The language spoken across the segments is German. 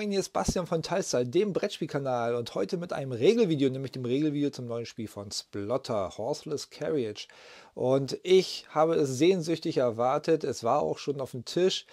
Moin, hier ist Bastian von Teilstyle, dem Brettspielkanal und heute mit einem Regelvideo, nämlich dem Regelvideo zum neuen Spiel von Splotter, Horseless Carriage. Und ich habe es sehnsüchtig erwartet, es war auch schon auf dem Tisch.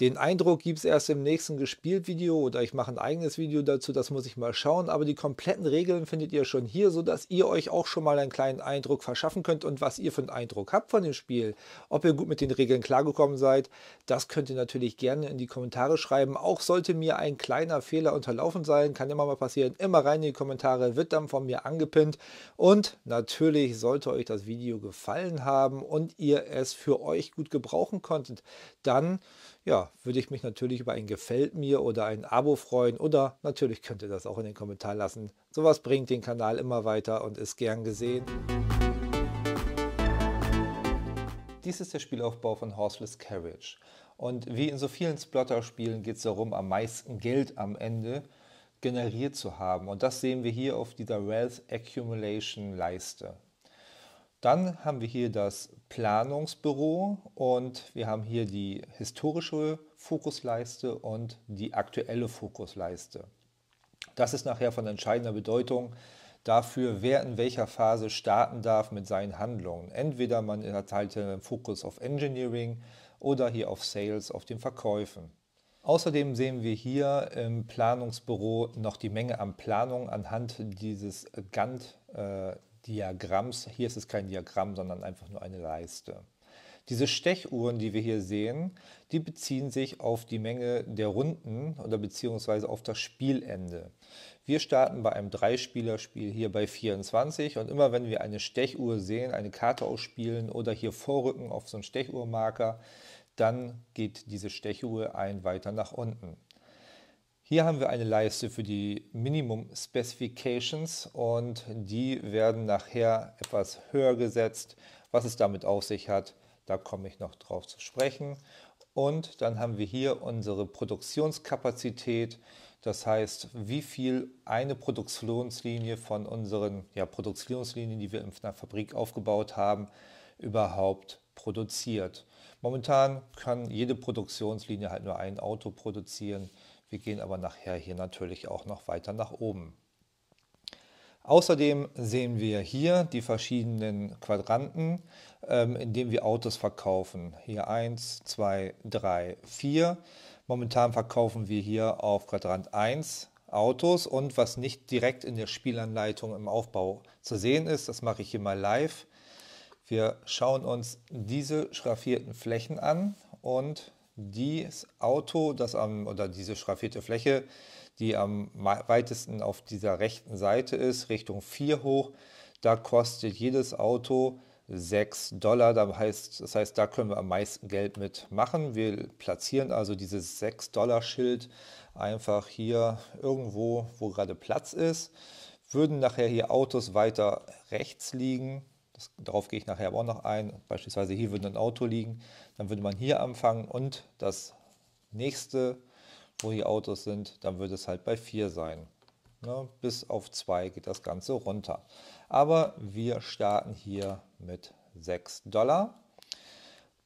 Den Eindruck gibt es erst im nächsten Gespielt-Video oder ich mache ein eigenes Video dazu, das muss ich mal schauen. Aber die kompletten Regeln findet ihr schon hier, sodass ihr euch auch schon mal einen kleinen Eindruck verschaffen könnt und was ihr für einen Eindruck habt von dem Spiel. Ob ihr gut mit den Regeln klargekommen seid, das könnt ihr natürlich gerne in die Kommentare schreiben. Auch sollte mir ein kleiner Fehler unterlaufen sein, kann immer mal passieren. Immer rein in die Kommentare, wird dann von mir angepinnt. Und natürlich sollte euch das Video gefallen haben und ihr es für euch gut gebrauchen konntet, dann ja, würde ich mich natürlich über ein Gefällt mir oder ein Abo freuen oder natürlich könnt ihr das auch in den Kommentar lassen. Sowas bringt den Kanal immer weiter und ist gern gesehen. Dies ist der Spielaufbau von Horseless Carriage. Und wie in so vielen Splatter-Spielen geht es darum, am meisten Geld am Ende generiert zu haben. Und das sehen wir hier auf dieser Wealth Accumulation Leiste. Dann haben wir hier das Planungsbüro und wir haben hier die historische Fokusleiste und die aktuelle Fokusleiste. Das ist nachher von entscheidender Bedeutung dafür, wer in welcher Phase starten darf mit seinen Handlungen. Entweder man erteilt einen Fokus auf Engineering oder hier auf Sales, auf den Verkäufen. Außerdem sehen wir hier im Planungsbüro noch die Menge an Planungen anhand dieses Gantt. Äh, Diagramms. Hier ist es kein Diagramm, sondern einfach nur eine Leiste. Diese Stechuhren, die wir hier sehen, die beziehen sich auf die Menge der Runden oder beziehungsweise auf das Spielende. Wir starten bei einem Dreispielerspiel hier bei 24 und immer wenn wir eine Stechuhr sehen, eine Karte ausspielen oder hier vorrücken auf so einen Stechuhrmarker, dann geht diese Stechuhr ein weiter nach unten. Hier haben wir eine Leiste für die Minimum Specifications und die werden nachher etwas höher gesetzt. Was es damit auf sich hat, da komme ich noch drauf zu sprechen. Und dann haben wir hier unsere Produktionskapazität, das heißt, wie viel eine Produktionslinie von unseren ja, Produktionslinien, die wir in einer Fabrik aufgebaut haben, überhaupt produziert. Momentan kann jede Produktionslinie halt nur ein Auto produzieren. Wir gehen aber nachher hier natürlich auch noch weiter nach oben. Außerdem sehen wir hier die verschiedenen Quadranten, ähm, in denen wir Autos verkaufen. Hier 1, 2, 3, 4. Momentan verkaufen wir hier auf Quadrant 1 Autos und was nicht direkt in der Spielanleitung im Aufbau zu sehen ist, das mache ich hier mal live. Wir schauen uns diese schraffierten Flächen an und dieses Auto, das am, oder diese schraffierte Fläche, die am weitesten auf dieser rechten Seite ist, Richtung 4 hoch, da kostet jedes Auto 6 Dollar. Das heißt, das heißt, da können wir am meisten Geld mitmachen. Wir platzieren also dieses 6 Dollar Schild einfach hier irgendwo, wo gerade Platz ist. Würden nachher hier Autos weiter rechts liegen, das, darauf gehe ich nachher aber auch noch ein, beispielsweise hier würde ein Auto liegen, dann würde man hier anfangen und das nächste, wo die Autos sind, dann würde es halt bei 4 sein. Ja, ne, bis auf 2 geht das Ganze runter. Aber wir starten hier mit 6 Dollar.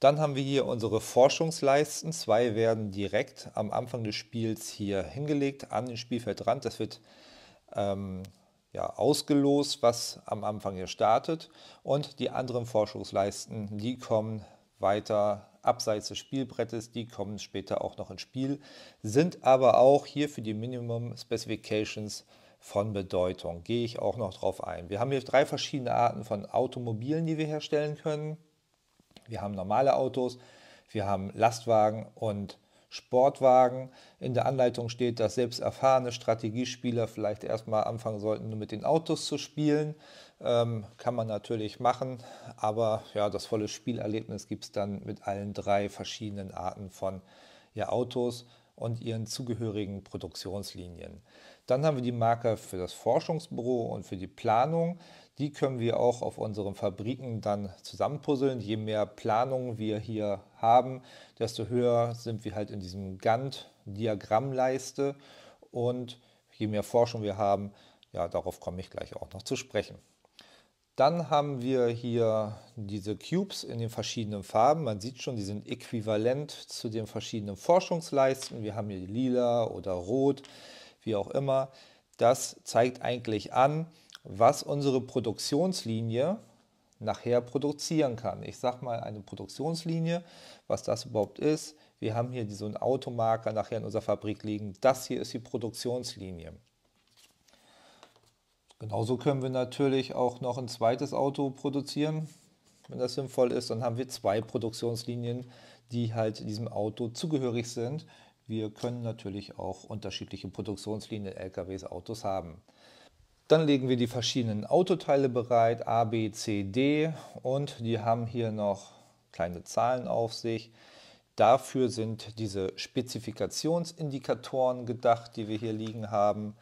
Dann haben wir hier unsere Forschungsleisten. Zwei werden direkt am Anfang des Spiels hier hingelegt an den Spielfeldrand. Das wird ähm, ja, ausgelost, was am Anfang hier startet. Und die anderen Forschungsleisten, die kommen weiter abseits des Spielbrettes, die kommen später auch noch ins Spiel, sind aber auch hier für die Minimum Specifications von Bedeutung. Gehe ich auch noch drauf ein. Wir haben hier drei verschiedene Arten von Automobilen, die wir herstellen können. Wir haben normale Autos, wir haben Lastwagen und Sportwagen. In der Anleitung steht, dass selbst erfahrene Strategiespieler vielleicht erstmal anfangen sollten, nur mit den Autos zu spielen. Ähm, kann man natürlich machen, aber ja, das volle Spielerlebnis gibt es dann mit allen drei verschiedenen Arten von ja, Autos und ihren zugehörigen Produktionslinien. Dann haben wir die Marke für das Forschungsbüro und für die Planung. Die können wir auch auf unseren Fabriken dann zusammenpuzzeln. Je mehr Planung wir hier haben, desto höher sind wir halt in diesem Gantt-Diagrammleiste. Und je mehr Forschung wir haben, ja, darauf komme ich gleich auch noch zu sprechen. Dann haben wir hier diese Cubes in den verschiedenen Farben. Man sieht schon, die sind äquivalent zu den verschiedenen Forschungsleisten. Wir haben hier lila oder rot, wie auch immer. Das zeigt eigentlich an, was unsere Produktionslinie nachher produzieren kann. Ich sage mal eine Produktionslinie, was das überhaupt ist. Wir haben hier so einen Automarker nachher in unserer Fabrik liegen. Das hier ist die Produktionslinie. Genauso können wir natürlich auch noch ein zweites Auto produzieren, wenn das sinnvoll ist. Dann haben wir zwei Produktionslinien, die halt diesem Auto zugehörig sind. Wir können natürlich auch unterschiedliche Produktionslinien LKWs, Autos haben. Dann legen wir die verschiedenen Autoteile bereit, A, B, C, D und die haben hier noch kleine Zahlen auf sich. Dafür sind diese Spezifikationsindikatoren gedacht, die wir hier liegen haben.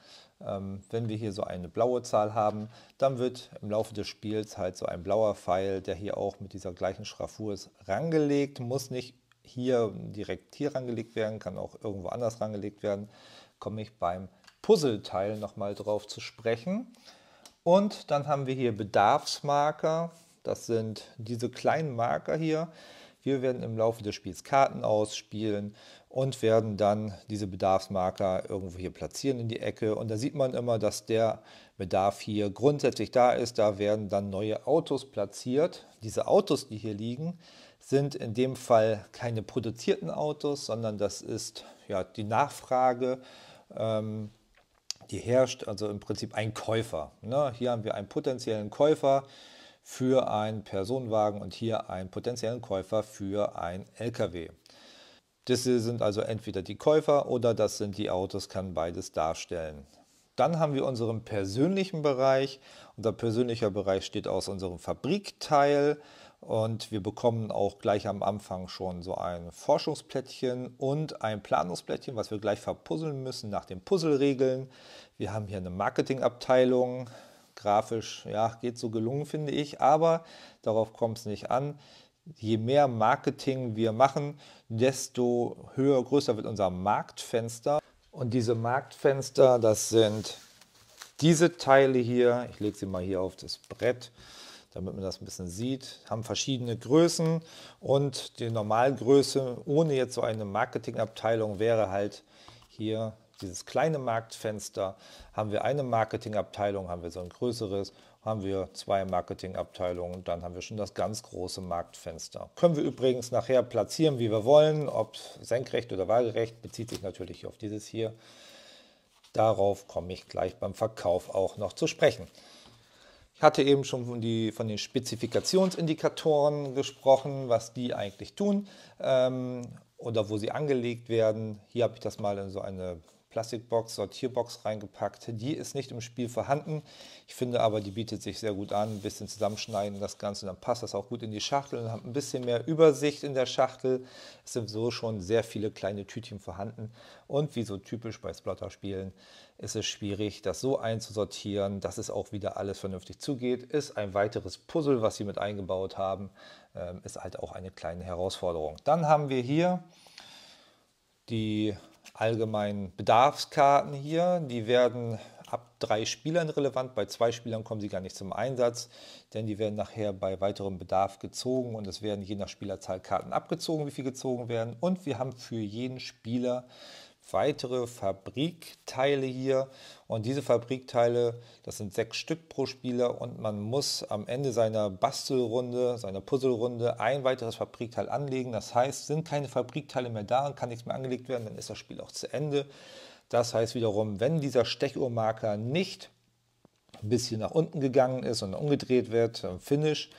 Ähm, wenn wir hier so eine blaue Zahl haben, dann wird im Laufe des Spiels halt so ein blauer Pfeil, der hier auch mit dieser gleichen Schraffur ist, rangelegt. Muss nicht hier direkt hier rangelegt werden, kann auch irgendwo anders rangelegt werden. Komme ich beim Puzzleteil nochmal drauf zu sprechen. Und dann haben wir hier Bedarfsmarker. Das sind diese kleinen Marker hier. Wir werden im Laufe des Spiels Karten ausspielen und werden dann diese Bedarfsmarker irgendwo hier platzieren in die Ecke. Und da sieht man immer, dass der Bedarf hier grundsätzlich da ist. Da werden dann neue Autos platziert. Diese Autos, die hier liegen, sind in dem Fall keine produzierten Autos, sondern das ist ja die Nachfrage. Ähm, die herrscht also im Prinzip ein Käufer. Ne? Hier haben wir einen potenziellen Käufer für einen Personenwagen und hier einen potenziellen Käufer für einen LKW. Das sind also entweder die Käufer oder das sind die Autos, kann beides darstellen. Dann haben wir unseren persönlichen Bereich. Unser persönlicher Bereich steht aus unserem Fabrikteil. Und wir bekommen auch gleich am Anfang schon so ein Forschungsplättchen und ein Planungsplättchen, was wir gleich verpuzzeln müssen nach den Puzzleregeln. Wir haben hier eine Marketingabteilung. Grafisch, ja, geht so gelungen, finde ich, aber darauf kommt es nicht an. Je mehr Marketing wir machen, desto höher, größer wird unser Marktfenster. Und diese Marktfenster, das sind diese Teile hier. Ich lege sie mal hier auf das Brett damit man das ein bisschen sieht. Haben verschiedene Größen und die Normalgröße ohne jetzt so eine Marketingabteilung wäre halt hier dieses kleine Marktfenster. Haben wir eine Marketingabteilung, haben wir so ein größeres, haben wir zwei Marketingabteilungen und dann haben wir schon das ganz große Marktfenster. Können wir übrigens nachher platzieren, wie wir wollen, ob senkrecht oder waagerecht, bezieht sich natürlich auf dieses hier. Darauf komme ich gleich beim Verkauf auch noch zu sprechen hatte eben schon von, die, von den Spezifikationsindikatoren gesprochen, was die eigentlich tun ähm, oder wo sie angelegt werden. Hier habe ich das mal in so eine Plastikbox, Sortierbox reingepackt. Die ist nicht im Spiel vorhanden. Ich finde aber, die bietet sich sehr gut an. Ein bisschen zusammenschneiden das Ganze, dann passt das auch gut in die Schachtel und habt ein bisschen mehr Übersicht in der Schachtel. Es sind so schon sehr viele kleine Tütchen vorhanden. Und wie so typisch bei splotter spielen ist es schwierig, das so einzusortieren, dass es auch wieder alles vernünftig zugeht. Ist ein weiteres Puzzle, was Sie mit eingebaut haben, ähm, ist halt auch eine kleine Herausforderung. Dann haben wir hier die allgemeinen Bedarfskarten hier. Die werden ab drei Spielern relevant. Bei zwei Spielern kommen sie gar nicht zum Einsatz, denn die werden nachher bei weiterem Bedarf gezogen und es werden je nach Spielerzahl Karten abgezogen, wie viel gezogen werden. Und wir haben für jeden Spieler weitere Fabrikteile hier. Und diese Fabrikteile, das sind sechs Stück pro Spieler und man muss am Ende seiner Bastelrunde, seiner Puzzlerunde ein weiteres Fabrikteil anlegen. Das heißt, sind keine Fabrikteile mehr da und kann nichts mehr angelegt werden, dann ist das Spiel auch zu Ende. Das heißt wiederum, wenn dieser Stechuhrmarker nicht ein bisschen nach unten gegangen ist und umgedreht wird, Finish,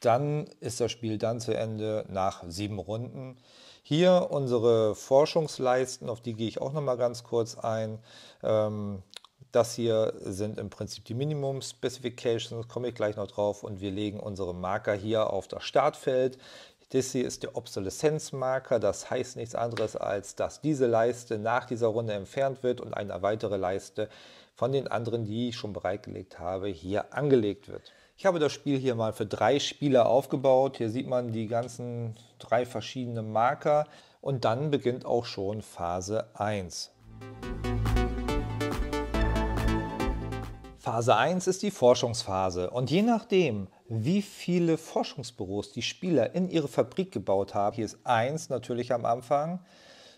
dann ist das Spiel dann zu Ende nach sieben Runden. Hier unsere Forschungsleisten, auf die gehe ich auch noch mal ganz kurz ein. Ähm, das hier sind im Prinzip die Minimum Specifications, komme ich gleich noch drauf und wir legen unsere Marker hier auf das Startfeld. Das hier ist der Obsoleszenzmarker, das heißt nichts anderes als, dass diese Leiste nach dieser Runde entfernt wird und eine weitere Leiste von den anderen, die ich schon bereitgelegt habe, hier angelegt wird. Ich habe das Spiel hier mal für drei Spieler aufgebaut. Hier sieht man die ganzen drei verschiedenen Marker und dann beginnt auch schon Phase 1. Phase 1 ist die Forschungsphase und je nachdem, wie viele Forschungsbüros die Spieler in ihre Fabrik gebaut haben, hier ist 1 natürlich am Anfang,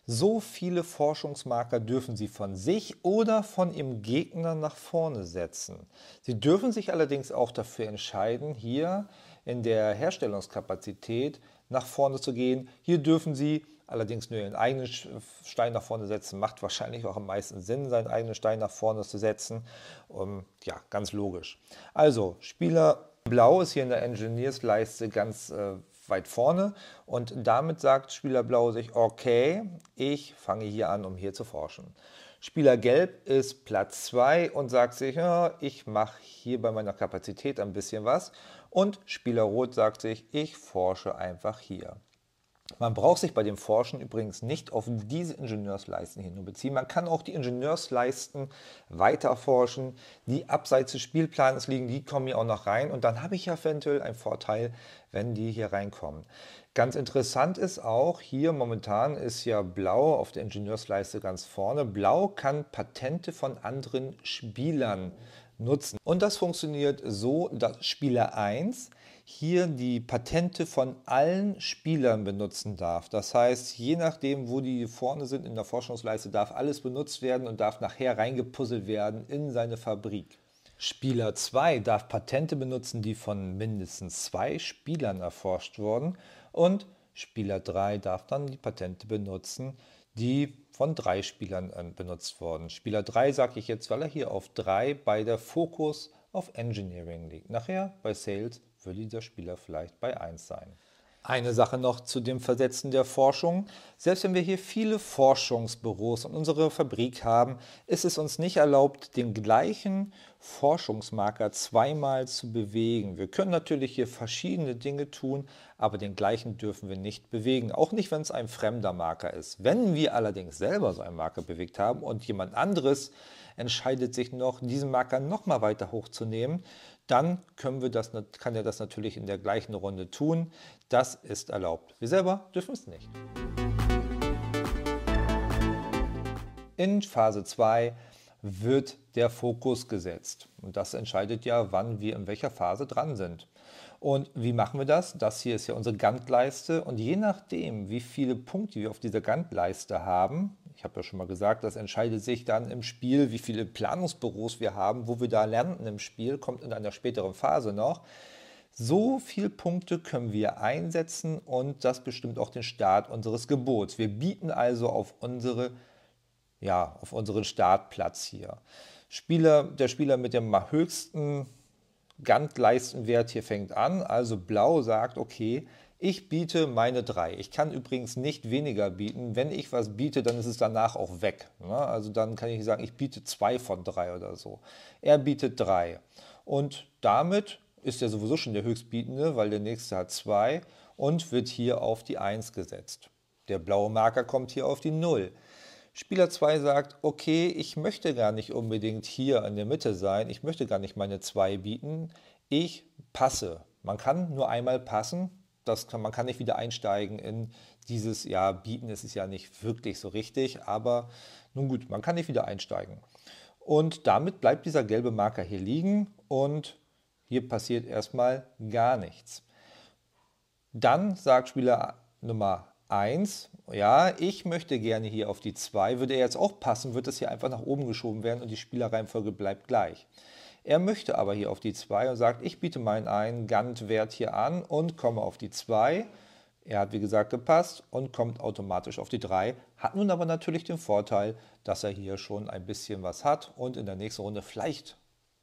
so viele Forschungsmarker dürfen Sie von sich oder von Ihrem Gegner nach vorne setzen. Sie dürfen sich allerdings auch dafür entscheiden, hier in der Herstellungskapazität nach vorne zu gehen. Hier dürfen Sie allerdings nur Ihren eigenen Stein nach vorne setzen. Macht wahrscheinlich auch am meisten Sinn, seinen eigenen Stein nach vorne zu setzen. Um, ja, ganz logisch. Also, Spieler Blau ist hier in der Engineersleiste ganz äh, weit vorne. Und damit sagt Spieler Blau sich, okay, ich fange hier an, um hier zu forschen. Spieler Gelb ist Platz 2 und sagt sich, ja, ich mache hier bei meiner Kapazität ein bisschen was. Und Spieler Rot sagt sich, ich forsche einfach hier. Man braucht sich bei dem Forschen übrigens nicht auf diese Ingenieursleisten hin nur beziehen. Man kann auch die Ingenieursleisten weiter forschen, die abseits des Spielplans liegen, die kommen hier auch noch rein. Und dann habe ich ja eventuell einen Vorteil, wenn die hier reinkommen. Ganz interessant ist auch, hier momentan ist ja blau auf der Ingenieursleiste ganz vorne. Blau kann Patente von anderen Spielern nutzen. Und das funktioniert so, dass Spieler 1 hier die Patente von allen Spielern benutzen darf. Das heißt, je nachdem, wo die vorne sind in der Forschungsleiste, darf alles benutzt werden und darf nachher reingepuzzelt werden in seine Fabrik. Spieler 2 darf Patente benutzen, die von mindestens zwei Spielern erforscht wurden. Und Spieler 3 darf dann die Patente benutzen, die von drei Spielern ähm, benutzt wurden. Spieler 3 sage ich jetzt, weil er hier auf 3 bei der Fokus auf Engineering liegt. Nachher bei Sales würde dieser Spieler vielleicht bei 1 sein. Eine Sache noch zu dem Versetzen der Forschung. Selbst wenn wir hier viele Forschungsbüros und unsere Fabrik haben, ist es uns nicht erlaubt, den gleichen Forschungsmarker zweimal zu bewegen. Wir können natürlich hier verschiedene Dinge tun, aber den gleichen dürfen wir nicht bewegen, auch nicht, wenn es ein fremder Marker ist. Wenn wir allerdings selber so einen Marker bewegt haben und jemand anderes entscheidet sich noch, diesen Marker nochmal weiter hochzunehmen, dann können wir das, kann er das natürlich in der gleichen Runde tun. Das ist erlaubt. Wir selber dürfen es nicht. In Phase 2 wird der Fokus gesetzt. Und das entscheidet ja, wann wir in welcher Phase dran sind. Und wie machen wir das? Das hier ist ja unsere gantt Und je nachdem, wie viele Punkte wir auf dieser gantt haben, ich habe ja schon mal gesagt, das entscheidet sich dann im Spiel, wie viele Planungsbüros wir haben, wo wir da lernten im Spiel, kommt in einer späteren Phase noch. So viele Punkte können wir einsetzen und das bestimmt auch den Start unseres Gebots. Wir bieten also auf, unsere, ja, auf unseren Startplatz hier. Spieler, der Spieler mit dem höchsten Gantleistenwert hier fängt an. Also blau sagt, okay, ich biete meine drei. Ich kann übrigens nicht weniger bieten. Wenn ich was biete, dann ist es danach auch weg. Ne? Also dann kann ich sagen, ich biete zwei von drei oder so. Er bietet drei. Und damit ist er sowieso schon der Höchstbietende, weil der nächste hat zwei und wird hier auf die 1 gesetzt. Der blaue Marker kommt hier auf die 0. Spieler 2 sagt, okay, ich möchte gar nicht unbedingt hier in der Mitte sein, ich möchte gar nicht meine 2 bieten, ich passe. Man kann nur einmal passen, das kann, man kann nicht wieder einsteigen in dieses, ja, bieten ist es ja nicht wirklich so richtig, aber nun gut, man kann nicht wieder einsteigen. Und damit bleibt dieser gelbe Marker hier liegen und hier passiert erstmal gar nichts. Dann sagt Spieler Nummer 1, ja, ich möchte gerne hier auf die 2, würde er jetzt auch passen, wird das hier einfach nach oben geschoben werden und die Spielerreihenfolge bleibt gleich. Er möchte aber hier auf die 2 und sagt, ich biete meinen einen Gant-Wert hier an und komme auf die 2. Er hat wie gesagt gepasst und kommt automatisch auf die 3, hat nun aber natürlich den Vorteil, dass er hier schon ein bisschen was hat und in der nächsten Runde vielleicht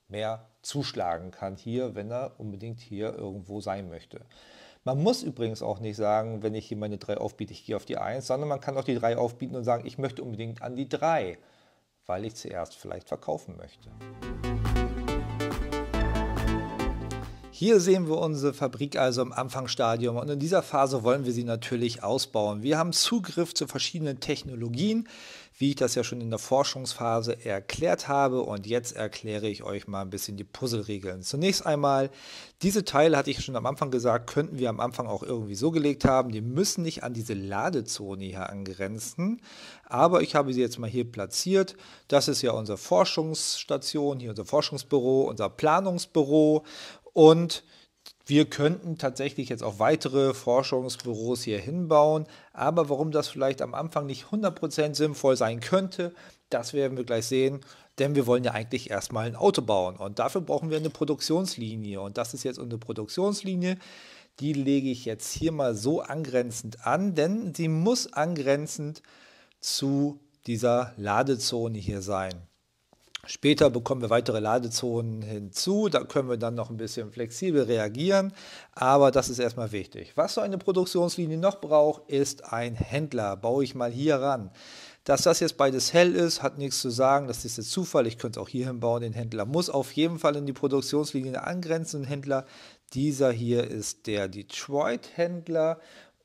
mehr zuschlagen kann hier, wenn er unbedingt hier irgendwo sein möchte. Man muss übrigens auch nicht sagen, wenn ich hier meine 3 aufbiete, ich gehe auf die 1, sondern man kann auch die 3 aufbieten und sagen, ich möchte unbedingt an die 3, weil ich zuerst vielleicht verkaufen möchte. Hier sehen wir unsere Fabrik also im Anfangsstadium und in dieser Phase wollen wir sie natürlich ausbauen. Wir haben Zugriff zu verschiedenen Technologien, wie ich das ja schon in der Forschungsphase erklärt habe und jetzt erkläre ich euch mal ein bisschen die Puzzleregeln. Zunächst einmal, diese Teile hatte ich schon am Anfang gesagt, könnten wir am Anfang auch irgendwie so gelegt haben, die müssen nicht an diese Ladezone hier angrenzen, aber ich habe sie jetzt mal hier platziert. Das ist ja unsere Forschungsstation, hier unser Forschungsbüro, unser Planungsbüro und wir könnten tatsächlich jetzt auch weitere Forschungsbüros hier hinbauen, aber warum das vielleicht am Anfang nicht 100% sinnvoll sein könnte, das werden wir gleich sehen, denn wir wollen ja eigentlich erstmal ein Auto bauen und dafür brauchen wir eine Produktionslinie und das ist jetzt unsere Produktionslinie. Die lege ich jetzt hier mal so angrenzend an, denn sie muss angrenzend zu dieser Ladezone hier sein. Später bekommen wir weitere Ladezonen hinzu, da können wir dann noch ein bisschen flexibel reagieren, aber das ist erstmal wichtig. Was so eine Produktionslinie noch braucht, ist ein Händler. Baue ich mal hier ran. Dass das jetzt beides hell ist, hat nichts zu sagen, das ist jetzt Zufall, ich könnte es auch hier hinbauen, den Händler muss auf jeden Fall in die Produktionslinie angrenzen, Händler. Dieser hier ist der Detroit-Händler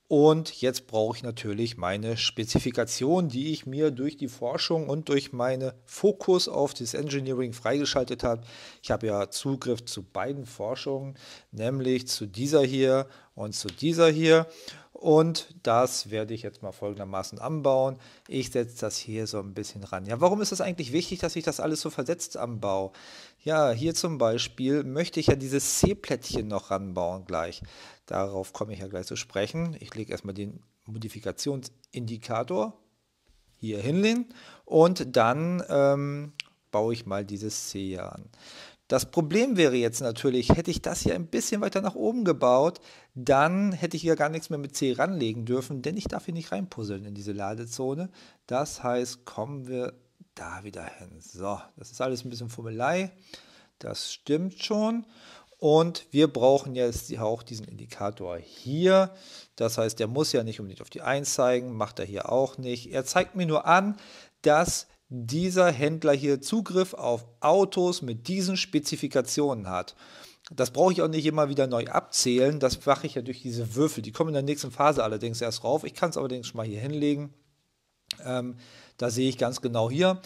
und jetzt brauche ich natürlich meine Spezifikation, die ich mir durch die Forschung und durch meinen Fokus auf das Engineering freigeschaltet habe. Ich habe ja Zugriff zu beiden Forschungen, nämlich zu dieser hier und zu dieser hier. Und das werde ich jetzt mal folgendermaßen anbauen. Ich setze das hier so ein bisschen ran. Ja, warum ist es eigentlich wichtig, dass ich das alles so versetzt anbaue? Ja, hier zum Beispiel möchte ich ja dieses C-Plättchen noch ranbauen gleich. Darauf komme ich ja gleich zu sprechen. Ich lege erstmal den Modifikationsindikator hier hinlegen und dann ähm, baue ich mal dieses C hier an. Das Problem wäre jetzt natürlich, hätte ich das hier ein bisschen weiter nach oben gebaut, dann hätte ich hier gar nichts mehr mit C ranlegen dürfen, denn ich darf hier nicht reinpuzzeln in diese Ladezone. Das heißt, kommen wir da wieder hin. So, das ist alles ein bisschen Fummelei. Das stimmt schon. Und wir brauchen jetzt auch diesen Indikator hier. Das heißt, der muss ja nicht unbedingt auf die 1 zeigen, macht er hier auch nicht. Er zeigt mir nur an, dass dieser Händler hier Zugriff auf Autos mit diesen Spezifikationen hat. Das brauche ich auch nicht immer wieder neu abzählen. Das mache ich ja durch diese Würfel. Die kommen in der nächsten Phase allerdings erst rauf. Ich kann es allerdings schon mal hier hinlegen. Ähm, da sehe ich ganz genau hier,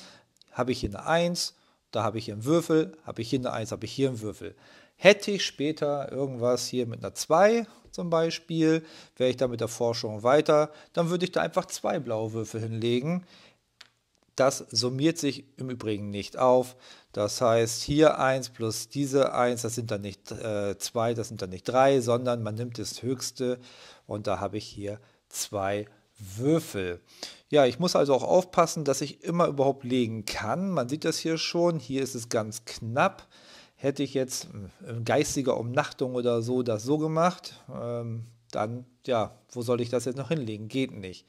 habe ich hier eine 1, da habe ich hier einen Würfel, habe ich hier eine 1, habe ich hier einen Würfel. Hätte ich später irgendwas hier mit einer 2 zum Beispiel, wäre ich da mit der Forschung weiter, dann würde ich da einfach zwei blaue Würfel hinlegen. Das summiert sich im Übrigen nicht auf. Das heißt, hier 1 plus diese 1, das sind dann nicht 2, äh, das sind dann nicht 3, sondern man nimmt das höchste und da habe ich hier 2 Würfel. Ja, ich muss also auch aufpassen, dass ich immer überhaupt legen kann. Man sieht das hier schon, hier ist es ganz knapp. Hätte ich jetzt in äh, geistiger Umnachtung oder so das so gemacht, ähm, dann, ja, wo soll ich das jetzt noch hinlegen? Geht nicht.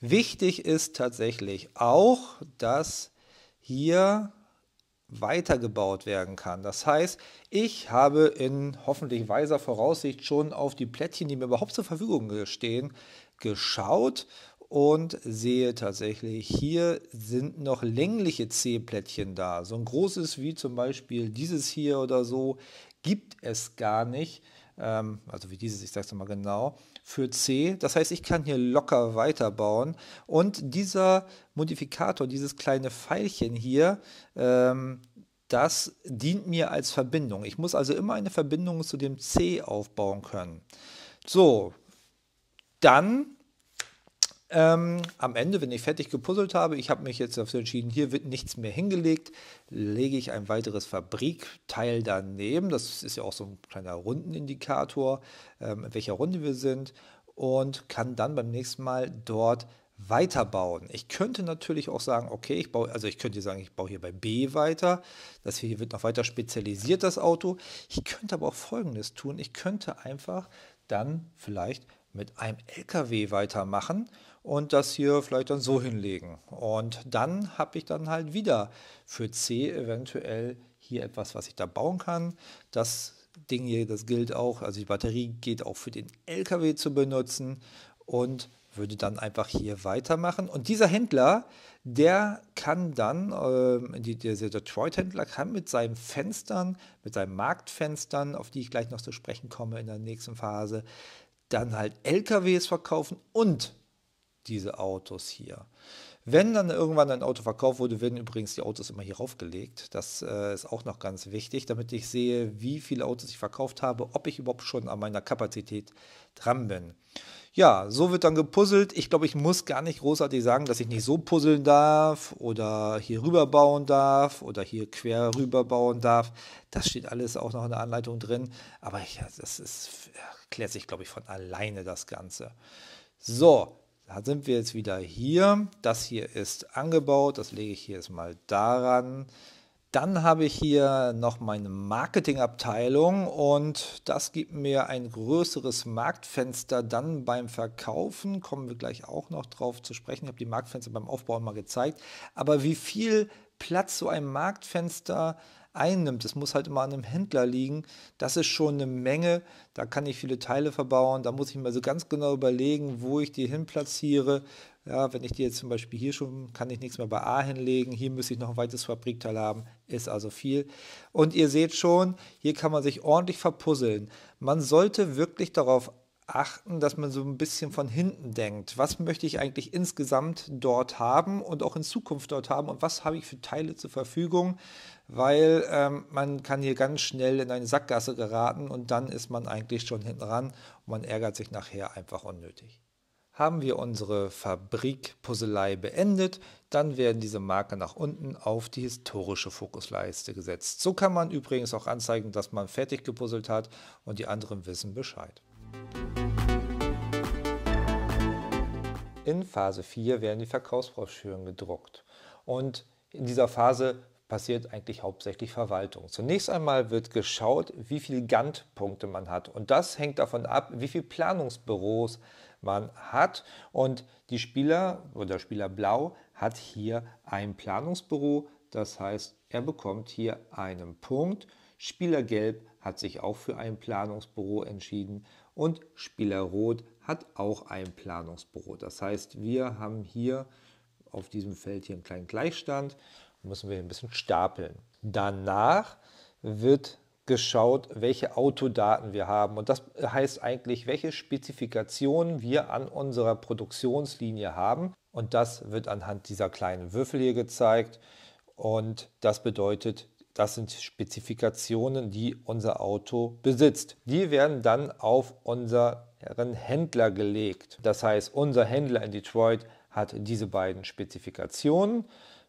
Wichtig ist tatsächlich auch, dass hier weitergebaut werden kann. Das heißt, ich habe in hoffentlich weiser Voraussicht schon auf die Plättchen, die mir überhaupt zur Verfügung stehen, geschaut und sehe tatsächlich, hier sind noch längliche C-Plättchen da. So ein großes wie zum Beispiel dieses hier oder so gibt es gar nicht. Ähm, also wie dieses, ich sage es mal genau für C. Das heißt, ich kann hier locker weiterbauen. Und dieser Modifikator, dieses kleine Pfeilchen hier, ähm, das dient mir als Verbindung. Ich muss also immer eine Verbindung zu dem C aufbauen können. So, dann ähm, am Ende, wenn ich fertig gepuzzelt habe, ich habe mich jetzt dafür entschieden, hier wird nichts mehr hingelegt, lege ich ein weiteres Fabrikteil daneben. Das ist ja auch so ein kleiner Rundenindikator, ähm, in welcher Runde wir sind und kann dann beim nächsten Mal dort weiterbauen. Ich könnte natürlich auch sagen, okay, ich baue, also ich könnte sagen, ich baue hier bei B weiter. Das hier wird noch weiter spezialisiert, das Auto. Ich könnte aber auch Folgendes tun. Ich könnte einfach dann vielleicht mit einem LKW weitermachen und das hier vielleicht dann so hinlegen. Und dann habe ich dann halt wieder für C eventuell hier etwas, was ich da bauen kann. Das Ding hier, das gilt auch, also die Batterie geht auch für den LKW zu benutzen und würde dann einfach hier weitermachen. Und dieser Händler, der kann dann, äh, die, dieser Detroit-Händler kann mit seinen Fenstern, mit seinen Marktfenstern, auf die ich gleich noch zu sprechen komme in der nächsten Phase, dann halt LKWs verkaufen und diese Autos hier. Wenn dann irgendwann ein Auto verkauft wurde, werden übrigens die Autos immer hier raufgelegt. Das äh, ist auch noch ganz wichtig, damit ich sehe, wie viele Autos ich verkauft habe, ob ich überhaupt schon an meiner Kapazität dran bin. Ja, so wird dann gepuzzelt. Ich glaube, ich muss gar nicht großartig sagen, dass ich nicht so puzzeln darf oder hier rüber bauen darf oder hier quer rüber bauen darf. Das steht alles auch noch in der Anleitung drin. Aber ja, das ist, äh, klärt sich, glaube ich, von alleine das Ganze. So, da sind wir jetzt wieder hier. Das hier ist angebaut. Das lege ich hier jetzt mal daran. Dann habe ich hier noch meine Marketingabteilung und das gibt mir ein größeres Marktfenster dann beim Verkaufen. Kommen wir gleich auch noch drauf zu sprechen. Ich habe die Marktfenster beim Aufbau mal gezeigt. Aber wie viel Platz so ein Marktfenster hat, einnimmt. Das muss halt immer an einem Händler liegen. Das ist schon eine Menge. Da kann ich viele Teile verbauen. Da muss ich mir so ganz genau überlegen, wo ich die hin platziere. Ja, wenn ich die jetzt zum Beispiel hier schon, kann ich nichts mehr bei A hinlegen. Hier müsste ich noch ein weites Fabrikteil haben. Ist also viel. Und ihr seht schon, hier kann man sich ordentlich verpuzzeln. Man sollte wirklich darauf achten, dass man so ein bisschen von hinten denkt. Was möchte ich eigentlich insgesamt dort haben und auch in Zukunft dort haben und was habe ich für Teile zur Verfügung? weil ähm, man kann hier ganz schnell in eine Sackgasse geraten und dann ist man eigentlich schon hinten ran und man ärgert sich nachher einfach unnötig. Haben wir unsere Fabrikpuzzelei beendet, dann werden diese Marker nach unten auf die historische Fokusleiste gesetzt. So kann man übrigens auch anzeigen, dass man fertig gepuzzelt hat und die anderen wissen Bescheid. In Phase 4 werden die Verkaufsbroschüren gedruckt. Und in dieser Phase passiert eigentlich hauptsächlich Verwaltung. Zunächst einmal wird geschaut, wie viele Gantt-Punkte man hat. Und das hängt davon ab, wie viele Planungsbüros man hat. Und die Spieler oder Spieler Blau hat hier ein Planungsbüro. Das heißt, er bekommt hier einen Punkt. Spieler Gelb hat sich auch für ein Planungsbüro entschieden. Und Spieler Rot hat auch ein Planungsbüro. Das heißt, wir haben hier auf diesem Feld hier einen kleinen Gleichstand müssen wir ein bisschen stapeln. Danach wird geschaut, welche Autodaten wir haben. Und das heißt eigentlich, welche Spezifikationen wir an unserer Produktionslinie haben. Und das wird anhand dieser kleinen Würfel hier gezeigt. Und das bedeutet, das sind Spezifikationen, die unser Auto besitzt. Die werden dann auf unseren Händler gelegt. Das heißt, unser Händler in Detroit hat diese beiden Spezifikationen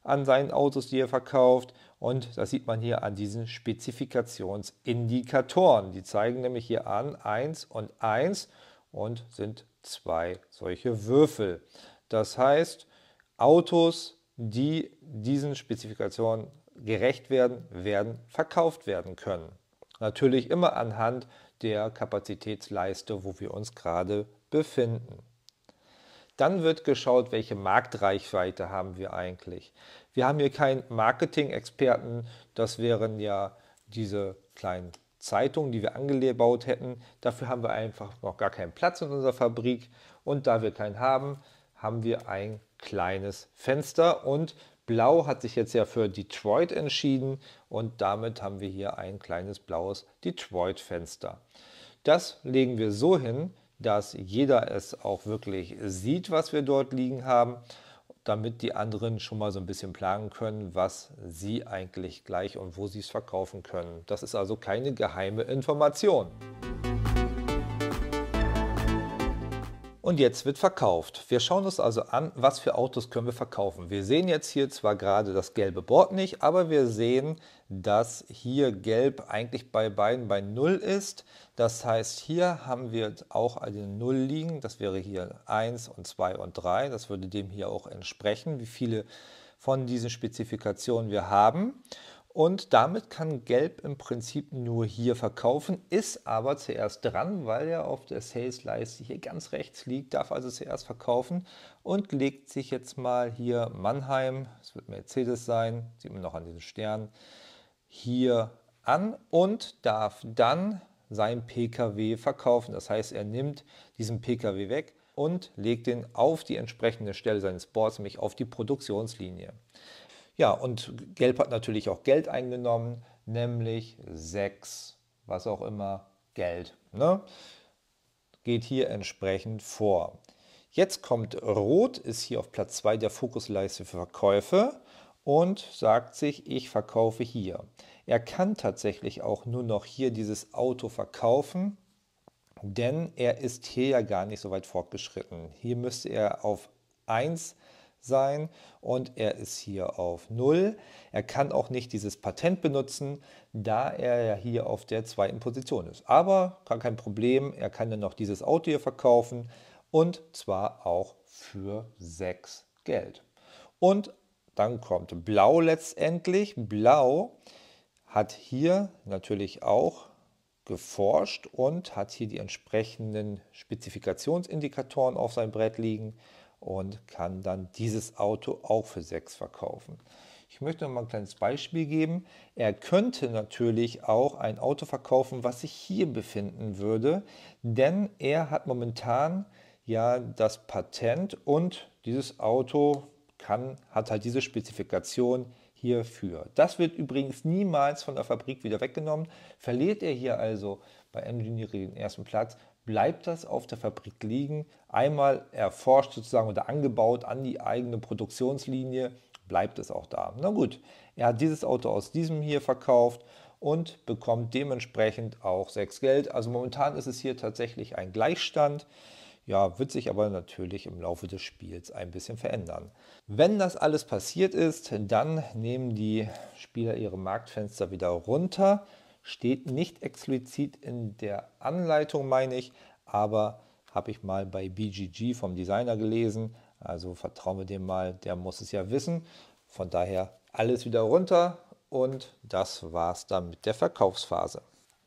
an seinen Autos, die er verkauft. Und das sieht man hier an diesen Spezifikationsindikatoren. Die zeigen nämlich hier an 1 und 1 und sind zwei solche Würfel. Das heißt, Autos, die diesen Spezifikationen gerecht werden, werden verkauft werden können. Natürlich immer anhand der Kapazitätsleiste, wo wir uns gerade befinden. Dann wird geschaut, welche Marktreichweite haben wir eigentlich. Wir haben hier keinen Marketing-Experten, das wären ja diese kleinen Zeitungen, die wir angebaut hätten. Dafür haben wir einfach noch gar keinen Platz in unserer Fabrik und da wir keinen haben, haben wir ein kleines Fenster und Blau hat sich jetzt ja für Detroit entschieden und damit haben wir hier ein kleines blaues Detroit-Fenster. Das legen wir so hin, dass jeder es auch wirklich sieht, was wir dort liegen haben, damit die anderen schon mal so ein bisschen planen können, was sie eigentlich gleich und wo sie es verkaufen können. Das ist also keine geheime Information. Und jetzt wird verkauft. Wir schauen uns also an, was für Autos können wir verkaufen. Wir sehen jetzt hier zwar gerade das gelbe Board nicht, aber wir sehen, dass hier gelb eigentlich bei beiden bei 0 ist. Das heißt, hier haben wir auch eine 0 liegen. Das wäre hier 1 und 2 und 3. Das würde dem hier auch entsprechen, wie viele von diesen Spezifikationen wir haben. Und damit kann Gelb im Prinzip nur hier verkaufen, ist aber zuerst dran, weil er auf der Sales-Leiste hier ganz rechts liegt, darf also zuerst verkaufen und legt sich jetzt mal hier Mannheim, es wird Mercedes sein, sieht man noch an den Sternen, hier an und darf dann sein Pkw verkaufen. Das heißt, er nimmt diesen Pkw weg und legt ihn auf die entsprechende Stelle seines Boards, nämlich auf die Produktionslinie. Ja, und Gelb hat natürlich auch Geld eingenommen, nämlich 6, was auch immer, Geld. Ne? Geht hier entsprechend vor. Jetzt kommt Rot, ist hier auf Platz 2 der Fokusleiste für Verkäufe und sagt sich, ich verkaufe hier. Er kann tatsächlich auch nur noch hier dieses Auto verkaufen, denn er ist hier ja gar nicht so weit fortgeschritten. Hier müsste er auf 1 sein und er ist hier auf 0. Er kann auch nicht dieses Patent benutzen, da er ja hier auf der zweiten Position ist. Aber gar kein Problem, er kann dann noch dieses Auto hier verkaufen und zwar auch für 6 Geld. Und dann kommt Blau letztendlich. Blau hat hier natürlich auch geforscht und hat hier die entsprechenden Spezifikationsindikatoren auf seinem Brett liegen und kann dann dieses Auto auch für 6 verkaufen. Ich möchte noch mal ein kleines Beispiel geben. Er könnte natürlich auch ein Auto verkaufen, was sich hier befinden würde, denn er hat momentan ja das Patent und dieses Auto kann, hat halt diese Spezifikation hierfür. Das wird übrigens niemals von der Fabrik wieder weggenommen. Verliert er hier also bei Engineering den ersten Platz, bleibt das auf der Fabrik liegen, einmal erforscht sozusagen oder angebaut an die eigene Produktionslinie, bleibt es auch da. Na gut, er hat dieses Auto aus diesem hier verkauft und bekommt dementsprechend auch sechs Geld. Also momentan ist es hier tatsächlich ein Gleichstand. Ja, wird sich aber natürlich im Laufe des Spiels ein bisschen verändern. Wenn das alles passiert ist, dann nehmen die Spieler ihre Marktfenster wieder runter steht nicht explizit in der Anleitung, meine ich, aber habe ich mal bei BGG vom Designer gelesen. Also vertraue mir dem mal, der muss es ja wissen. Von daher alles wieder runter und das war's dann mit der Verkaufsphase.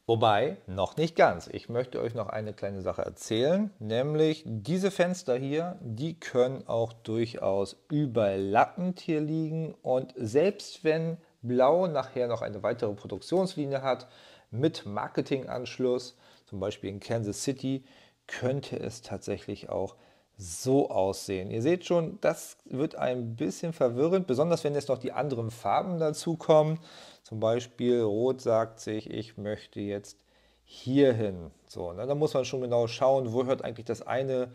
Wobei, noch nicht ganz. Ich möchte euch noch eine kleine Sache erzählen, nämlich diese Fenster hier, die können auch durchaus überlappend hier liegen und selbst wenn Blau nachher noch eine weitere Produktionslinie hat mit Marketinganschluss, zum Beispiel in Kansas City, könnte es tatsächlich auch so aussehen. Ihr seht schon, das wird ein bisschen verwirrend, besonders wenn jetzt noch die anderen Farben dazukommen. Zum Beispiel Rot sagt sich, ich möchte jetzt hierhin. So, na, ne, da muss man schon genau schauen, wo hört eigentlich das eine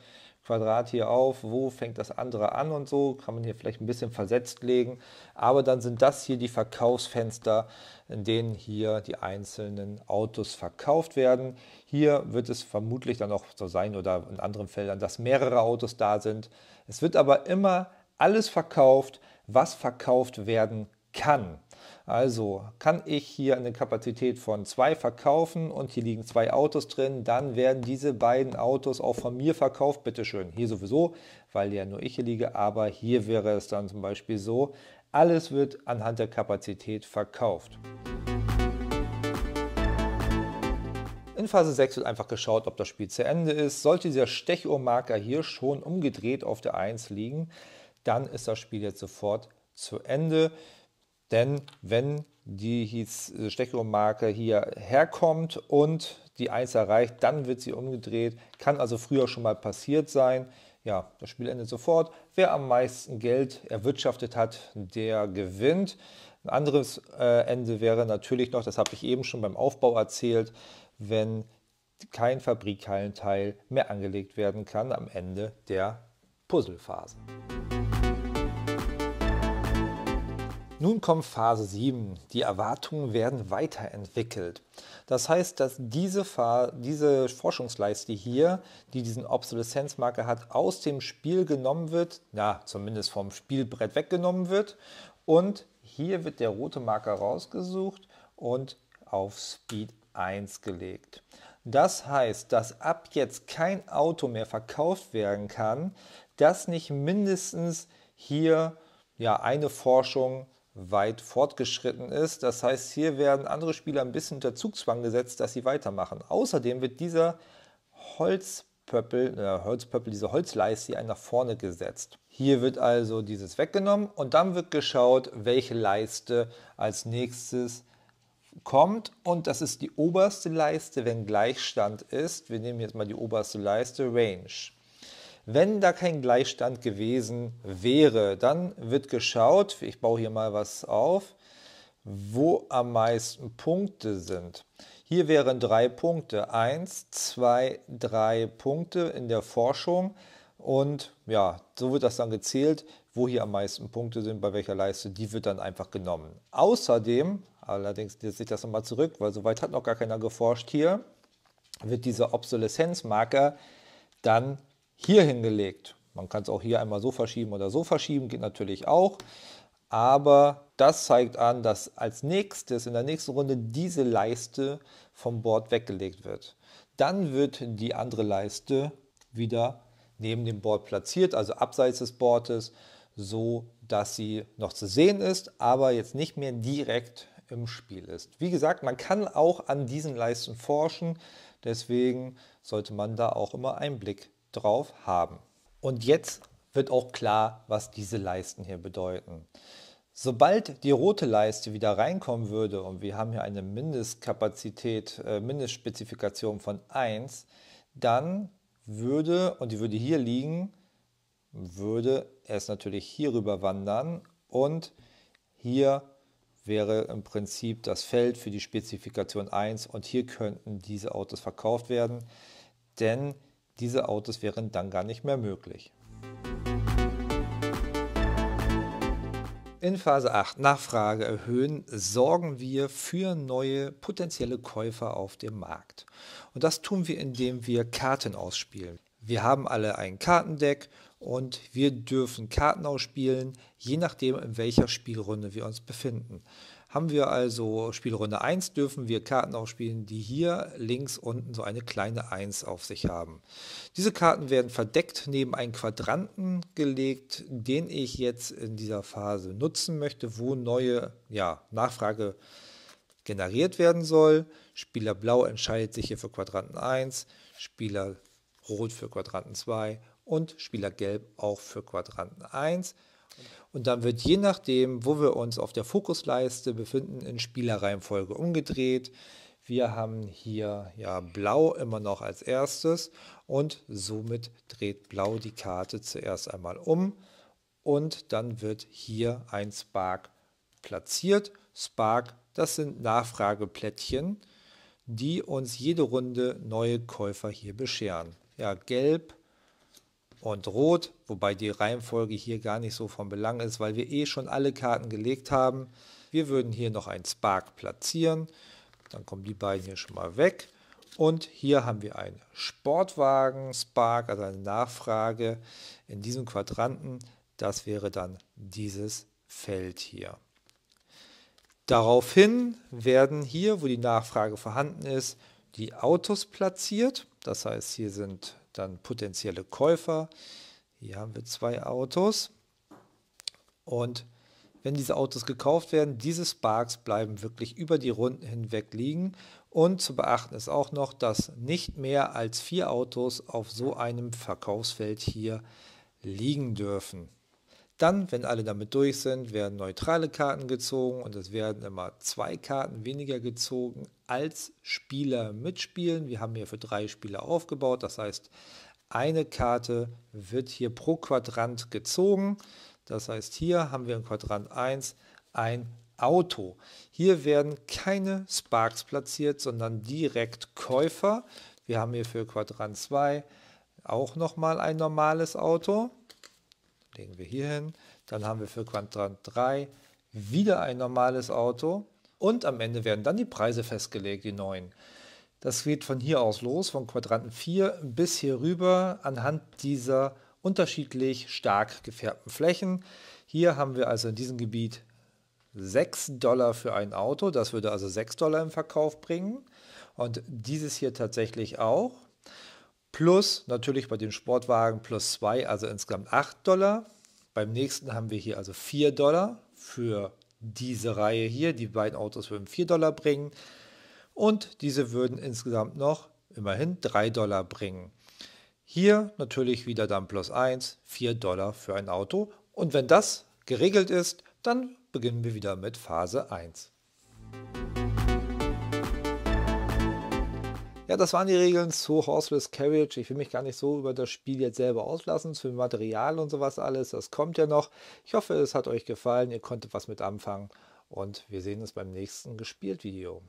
Quadrat hier auf, wo fängt das andere an und so, kann man hier vielleicht ein bisschen versetzt legen, aber dann sind das hier die Verkaufsfenster, in denen hier die einzelnen Autos verkauft werden. Hier wird es vermutlich dann auch so sein oder in anderen Feldern, dass mehrere Autos da sind. Es wird aber immer alles verkauft, was verkauft werden kann. Also kann ich hier eine Kapazität von zwei verkaufen und hier liegen zwei Autos drin, dann werden diese beiden Autos auch von mir verkauft, bitteschön. Hier sowieso, weil ja nur ich hier liege, aber hier wäre es dann zum Beispiel so, alles wird anhand der Kapazität verkauft. In Phase 6 wird einfach geschaut, ob das Spiel zu Ende ist. Sollte dieser Stechuhrmarker hier schon umgedreht auf der 1 liegen, dann ist das Spiel jetzt sofort zu Ende. Denn wenn die äh, Stechuhrmarke hier herkommt und die 1 erreicht, dann wird sie umgedreht. Kann also früher schon mal passiert sein. Ja, das Spiel endet sofort. Wer am meisten Geld erwirtschaftet hat, der gewinnt. Ein anderes äh, Ende wäre natürlich noch, das habe ich eben schon beim Aufbau erzählt, wenn kein Fabrikhallenteil mehr angelegt werden kann am Ende der Puzzlephase. Nun kommt Phase 7. Die Erwartungen werden weiterentwickelt. Das heißt, dass diese, diese Forschungsleiste hier, die diesen Obsoleszenzmarker hat, aus dem Spiel genommen wird, na, zumindest vom Spielbrett weggenommen wird. Und hier wird der rote Marker rausgesucht und auf Speed 1 gelegt. Das heißt, dass ab jetzt kein Auto mehr verkauft werden kann, das nicht mindestens hier ja eine Forschung weit fortgeschritten ist. Das heißt, hier werden andere Spieler ein bisschen unter Zugzwang gesetzt, dass sie weitermachen. Außerdem wird dieser Holzpöppel, äh, Holzpöppel, diese Holzleiste die nach vorne gesetzt. Hier wird also dieses weggenommen und dann wird geschaut, welche Leiste als nächstes kommt und das ist die oberste Leiste, wenn Gleichstand ist. Wir nehmen jetzt mal die oberste Leiste Range. Wenn da kein Gleichstand gewesen wäre, dann wird geschaut, ich baue hier mal was auf, wo am meisten Punkte sind. Hier wären drei Punkte, eins, zwei, drei Punkte in der Forschung und ja, so wird das dann gezählt, wo hier am meisten Punkte sind, bei welcher Leiste, die wird dann einfach genommen. Außerdem, allerdings jetzt ich das nochmal zurück, weil soweit hat noch gar keiner geforscht hier, wird dieser Obsoleszenzmarker dann hier hingelegt. Man kann es auch hier einmal so verschieben oder so verschieben, geht natürlich auch. Aber das zeigt an, dass als nächstes in der nächsten Runde diese Leiste vom Board weggelegt wird. Dann wird die andere Leiste wieder neben dem Board platziert, also abseits des Boards, so dass sie noch zu sehen ist, aber jetzt nicht mehr direkt im Spiel ist. Wie gesagt, man kann auch an diesen Leisten forschen, deswegen sollte man da auch immer Einblick drauf haben. Und jetzt wird auch klar, was diese Leisten hier bedeuten. Sobald die rote Leiste wieder reinkommen würde, und wir haben hier eine Mindestkapazität, äh, Mindestspezifikation von 1, dann würde, und die würde hier liegen, würde es natürlich hier rüber wandern und hier wäre im Prinzip das Feld für die Spezifikation 1 und hier könnten diese Autos verkauft werden, denn diese Autos wären dann gar nicht mehr möglich. In Phase 8 Nachfrage erhöhen, sorgen wir für neue potenzielle Käufer auf dem Markt. Und das tun wir, indem wir Karten ausspielen. Wir haben alle ein Kartendeck und wir dürfen Karten ausspielen, je nachdem, in welcher Spielrunde wir uns befinden haben wir also Spielrunde 1, dürfen wir Karten auch spielen, die hier links unten so eine kleine 1 auf sich haben. Diese Karten werden verdeckt neben einen Quadranten gelegt, den ich jetzt in dieser Phase nutzen möchte, wo neue ja, Nachfrage generiert werden soll. Spieler Blau entscheidet sich hier für Quadranten 1, Spieler Rot für Quadranten 2 und Spieler Gelb auch für Quadranten 1. Und dann wird je nachdem, wo wir uns auf der Fokusleiste befinden, in Spielerreihenfolge umgedreht. Wir haben hier ja Blau immer noch als erstes und somit dreht Blau die Karte zuerst einmal um und dann wird hier ein Spark platziert. Spark, das sind Nachfrageplättchen, die uns jede Runde neue Käufer hier bescheren. Ja, Gelb und Rot, wobei die Reihenfolge hier gar nicht so von Belang ist, weil wir eh schon alle Karten gelegt haben. Wir würden hier noch einen Spark platzieren, dann kommen die beiden hier schon mal weg. Und hier haben wir einen Sportwagen Spark, also eine Nachfrage in diesem Quadranten. Das wäre dann dieses Feld hier. Daraufhin werden hier, wo die Nachfrage vorhanden ist, die Autos platziert. Das heißt, hier sind dann potenzielle Käufer. Hier haben wir zwei Autos. Und wenn diese Autos gekauft werden, diese Sparks bleiben wirklich über die Runden hinweg liegen. Und zu beachten ist auch noch, dass nicht mehr als vier Autos auf so einem Verkaufsfeld hier liegen dürfen. Dann, wenn alle damit durch sind, werden neutrale Karten gezogen und es werden immer zwei Karten weniger gezogen als Spieler mitspielen. Wir haben hier für drei Spieler aufgebaut. Das heißt, eine Karte wird hier pro Quadrant gezogen. Das heißt, hier haben wir in Quadrant 1 ein Auto. Hier werden keine Sparks platziert, sondern direkt Käufer. Wir haben hier für Quadrant 2 auch nochmal ein normales Auto. Legen wir hier hin. Dann haben wir für Quadrant 3 wieder ein normales Auto und am Ende werden dann die Preise festgelegt, die neuen. Das geht von hier aus los, von Quadranten 4 bis hier rüber anhand dieser unterschiedlich stark gefärbten Flächen. Hier haben wir also in diesem Gebiet 6 Dollar für ein Auto, das würde also 6 Dollar im Verkauf bringen und dieses hier tatsächlich auch. Plus natürlich bei dem Sportwagen plus 2, also insgesamt 8 Dollar. Beim nächsten haben wir hier also 4 Dollar für diese Reihe hier. Die beiden Autos würden 4 Dollar bringen und diese würden insgesamt noch immerhin 3 Dollar bringen. Hier natürlich wieder dann plus 1, 4 Dollar für ein Auto. Und wenn das geregelt ist, dann beginnen wir wieder mit Phase 1. Ja, das waren die Regeln zu Horseless Carriage. Ich will mich gar nicht so über das Spiel jetzt selber auslassen, zu dem Material und sowas alles. Das kommt ja noch. Ich hoffe, es hat euch gefallen, ihr konntet was mit anfangen und wir sehen uns beim nächsten gespielt Video.